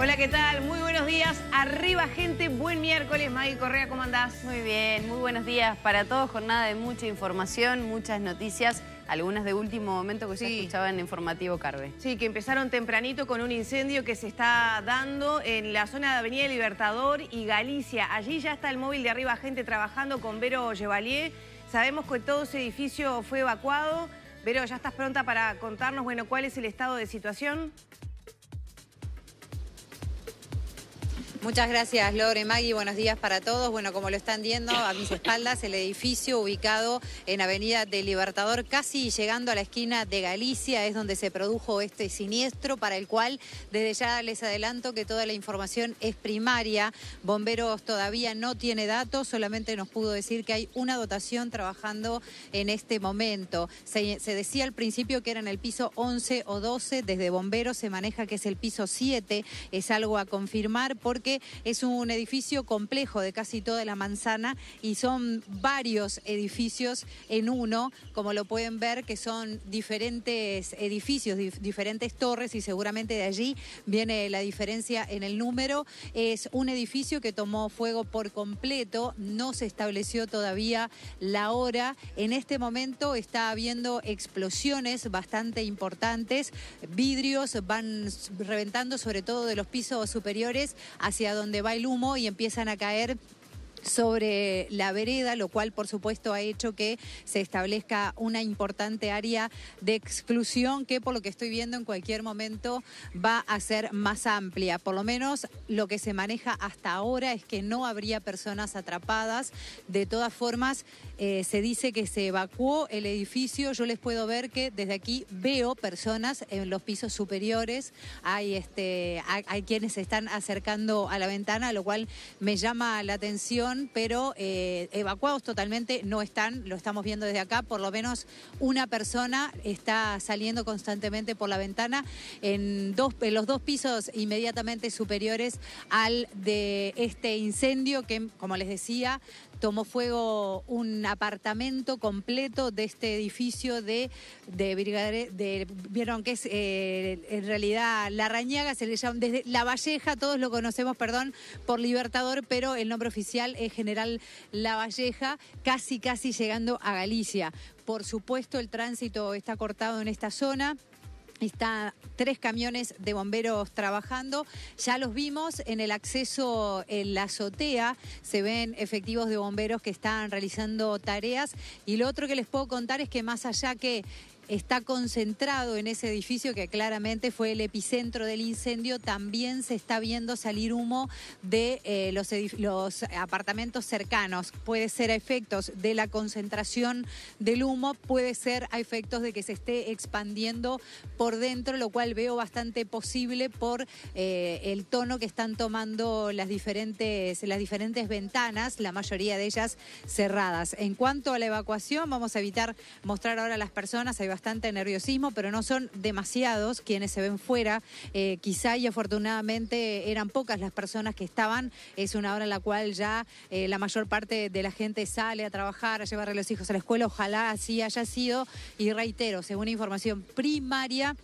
Hola, ¿qué tal? Muy buenos días. Arriba, gente. Buen miércoles. Magui Correa, ¿cómo andás? Muy bien. Muy buenos días para todos. Jornada de mucha información, muchas noticias. Algunas de último momento que se sí. en Informativo Carve. Sí, que empezaron tempranito con un incendio que se está dando en la zona de Avenida Libertador y Galicia. Allí ya está el móvil de Arriba Gente trabajando con Vero Chevalier. Sabemos que todo ese edificio fue evacuado. Vero, ¿ya estás pronta para contarnos bueno, cuál es el estado de situación? Muchas gracias, Lore. Maggie, buenos días para todos. Bueno, como lo están viendo, a mis espaldas el edificio ubicado en Avenida del Libertador, casi llegando a la esquina de Galicia, es donde se produjo este siniestro, para el cual desde ya les adelanto que toda la información es primaria. Bomberos todavía no tiene datos, solamente nos pudo decir que hay una dotación trabajando en este momento. Se, se decía al principio que era en el piso 11 o 12, desde bomberos se maneja que es el piso 7, es algo a confirmar porque es un edificio complejo de casi toda la manzana y son varios edificios en uno, como lo pueden ver, que son diferentes edificios, diferentes torres y seguramente de allí viene la diferencia en el número. Es un edificio que tomó fuego por completo, no se estableció todavía la hora. En este momento está habiendo explosiones bastante importantes, vidrios van reventando sobre todo de los pisos superiores hacia hacia donde va el humo y empiezan a caer sobre la vereda, lo cual por supuesto ha hecho que se establezca una importante área de exclusión que por lo que estoy viendo en cualquier momento va a ser más amplia. Por lo menos lo que se maneja hasta ahora es que no habría personas atrapadas. De todas formas, eh, se dice que se evacuó el edificio. Yo les puedo ver que desde aquí veo personas en los pisos superiores. Hay, este, hay quienes se están acercando a la ventana, lo cual me llama la atención pero eh, evacuados totalmente no están, lo estamos viendo desde acá, por lo menos una persona está saliendo constantemente por la ventana en, dos, los dos pisos inmediatamente superiores al de este incendio que, como les decía, tomó fuego un apartamento completo de este edificio de, de, vieron que es eh, en realidad La Rañaga, se le llama, desde La Valleja, todos lo conocemos, perdón, por Libertador, pero el nombre oficial eh, General Lavalleja, casi casi llegando a Galicia. Por supuesto, el tránsito está cortado en esta zona. Están tres camiones de bomberos trabajando. Ya los vimos en el acceso en la azotea. Se ven efectivos de bomberos que están realizando tareas. Y lo otro que les puedo contar es que más allá que está concentrado en ese edificio que claramente fue el epicentro del incendio. También se está viendo salir humo de eh, los, los apartamentos cercanos. Puede ser a efectos de la concentración del humo, puede ser a efectos de que se esté expandiendo por dentro, lo cual veo bastante posible por eh, el tono que están tomando las diferentes, las diferentes ventanas, la mayoría de ellas cerradas. En cuanto a la evacuación, vamos a evitar mostrar ahora a las personas. Hay bastante nerviosismo, pero no son demasiados quienes se ven fuera. Eh, quizá y afortunadamente eran pocas las personas que estaban. Es una hora en la cual ya eh, la mayor parte de la gente sale a trabajar, a llevar a los hijos a la escuela. Ojalá así haya sido. Y reitero, según información primaria,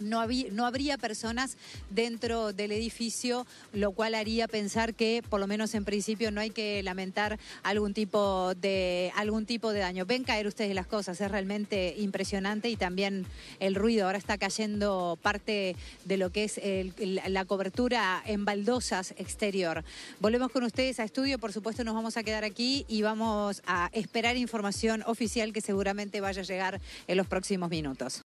no, había, no habría personas dentro del edificio, lo cual haría pensar que, por lo menos en principio, no hay que lamentar algún tipo de, algún tipo de daño. Ven caer ustedes las cosas, es realmente impresionante y también el ruido. Ahora está cayendo parte de lo que es la cobertura en baldosas exterior. Volvemos con ustedes a estudio, por supuesto nos vamos a quedar aquí y vamos a esperar información oficial que seguramente vaya a llegar en los próximos minutos.